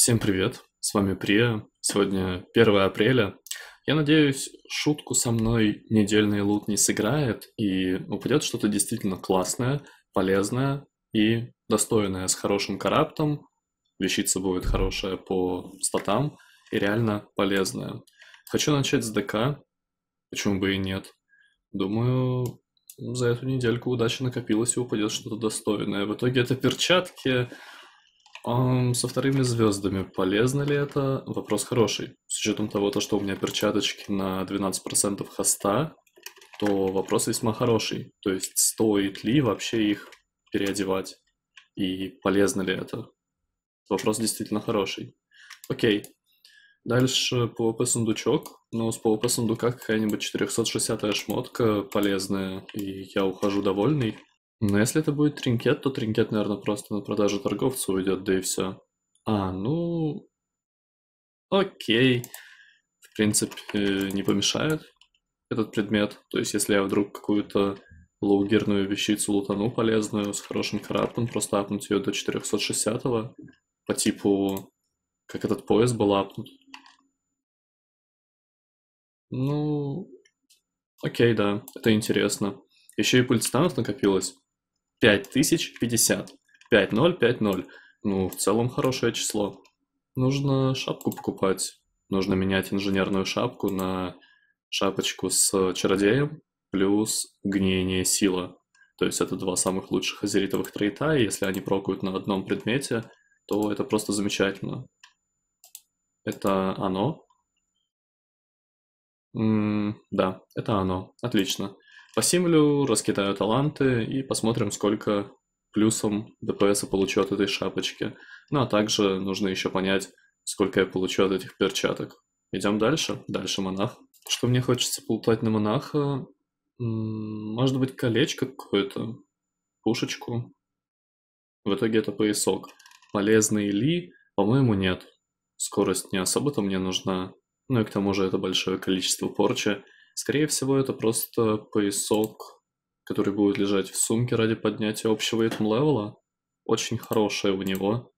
Всем привет, с вами Прия. Сегодня 1 апреля. Я надеюсь, шутку со мной недельный лут не сыграет и упадет что-то действительно классное, полезное и достойное с хорошим караптом. Вещица будет хорошая по статам и реально полезная. Хочу начать с ДК. Почему бы и нет? Думаю, за эту недельку удача накопилась и упадет что-то достойное. В итоге это перчатки, со вторыми звездами полезно ли это? Вопрос хороший. С учетом того, то, что у меня перчаточки на 12% хоста, то вопрос весьма хороший. То есть стоит ли вообще их переодевать? И полезно ли это? Вопрос действительно хороший. Окей. Дальше ПВП-сундучок. Ну, с ПВП-сундука какая-нибудь 460-я шмотка полезная, и я ухожу довольный. Но если это будет тринкет, то тринкет, наверное, просто на продажу торговцу уйдет, да и все. А, ну... Окей. В принципе, э, не помешает этот предмет. То есть, если я вдруг какую-то лоугерную вещицу лутану полезную с хорошим крафтом, просто апнуть ее до 460 по типу, как этот пояс был апнут. Ну, окей, да, это интересно. Еще и пыль станов накопилось. 5050. 5050. Ну, в целом хорошее число. Нужно шапку покупать. Нужно менять инженерную шапку на шапочку с чародеем плюс гниение сила. То есть это два самых лучших азеритовых трейта, и если они прокают на одном предмете, то это просто замечательно. Это оно? М, -м да, это оно. Отлично. По Посимлю, раскидаю таланты и посмотрим, сколько плюсом ДПС получу от этой шапочки. Ну а также нужно еще понять, сколько я получу от этих перчаток. Идем дальше. Дальше монах. Что мне хочется полутать на монаха? Может быть, колечко какое-то? Пушечку? В итоге это поясок. Полезный ли? По-моему, нет. Скорость не особо-то мне нужна. Ну и к тому же это большое количество порчи – Скорее всего, это просто поясок, который будет лежать в сумке ради поднятия общего ритм левела. Очень хорошая у него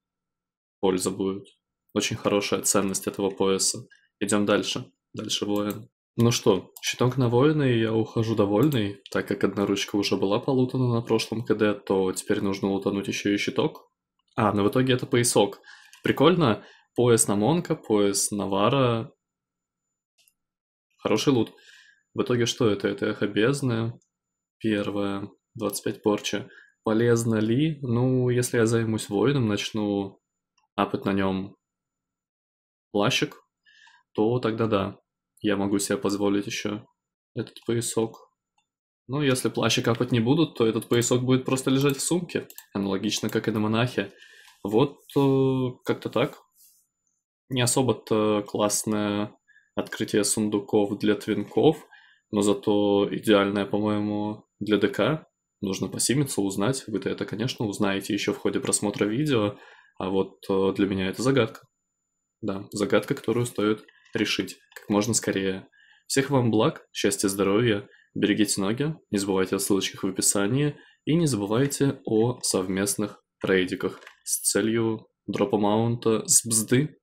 польза будет. Очень хорошая ценность этого пояса. Идем дальше. Дальше воин. Ну что, щиток на воина, и я ухожу довольный, так как одна ручка уже была полутана на прошлом КД, то теперь нужно лутануть еще и щиток. А, но ну в итоге это поясок. Прикольно, пояс на Монка, пояс на Вара. Хороший лут. В итоге что это? Это эхо бездны. Первое. 25 порчи. Полезно ли? Ну, если я займусь воином, начну апать на нем плащик, то тогда да. Я могу себе позволить еще этот поясок. Но ну, если плащи капать не будут, то этот поясок будет просто лежать в сумке. Аналогично, как и на монахе. Вот э, как-то так. Не особо-то классное открытие сундуков для твинков но зато идеальная, по-моему, для ДК. Нужно посимиться, узнать. Вы-то это, конечно, узнаете еще в ходе просмотра видео, а вот э, для меня это загадка. Да, загадка, которую стоит решить как можно скорее. Всех вам благ, счастья, здоровья, берегите ноги, не забывайте о ссылочках в описании и не забывайте о совместных трейдиках с целью дропа маунта с бзды